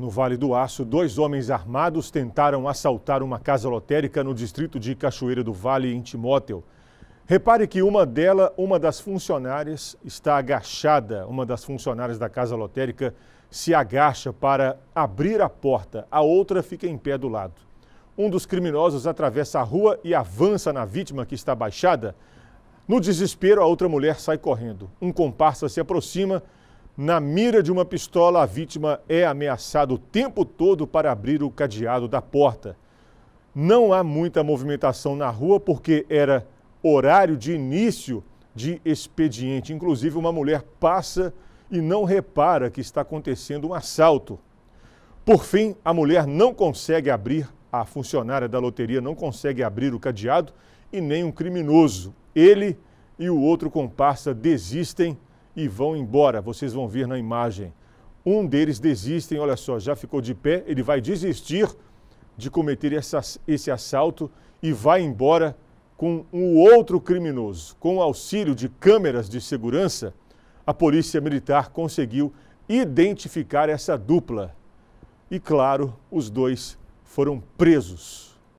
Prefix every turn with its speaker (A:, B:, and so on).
A: No Vale do Aço, dois homens armados tentaram assaltar uma casa lotérica no distrito de Cachoeira do Vale, em Timóteo. Repare que uma dela, uma das funcionárias, está agachada. Uma das funcionárias da casa lotérica se agacha para abrir a porta. A outra fica em pé do lado. Um dos criminosos atravessa a rua e avança na vítima que está baixada. No desespero, a outra mulher sai correndo. Um comparsa se aproxima na mira de uma pistola, a vítima é ameaçada o tempo todo para abrir o cadeado da porta. Não há muita movimentação na rua porque era horário de início de expediente. Inclusive, uma mulher passa e não repara que está acontecendo um assalto. Por fim, a mulher não consegue abrir, a funcionária da loteria não consegue abrir o cadeado e nem um criminoso. Ele e o outro comparsa desistem e vão embora. Vocês vão ver na imagem. Um deles desiste, olha só, já ficou de pé, ele vai desistir de cometer essa, esse assalto e vai embora com um outro criminoso. Com o auxílio de câmeras de segurança, a polícia militar conseguiu identificar essa dupla. E claro, os dois foram presos.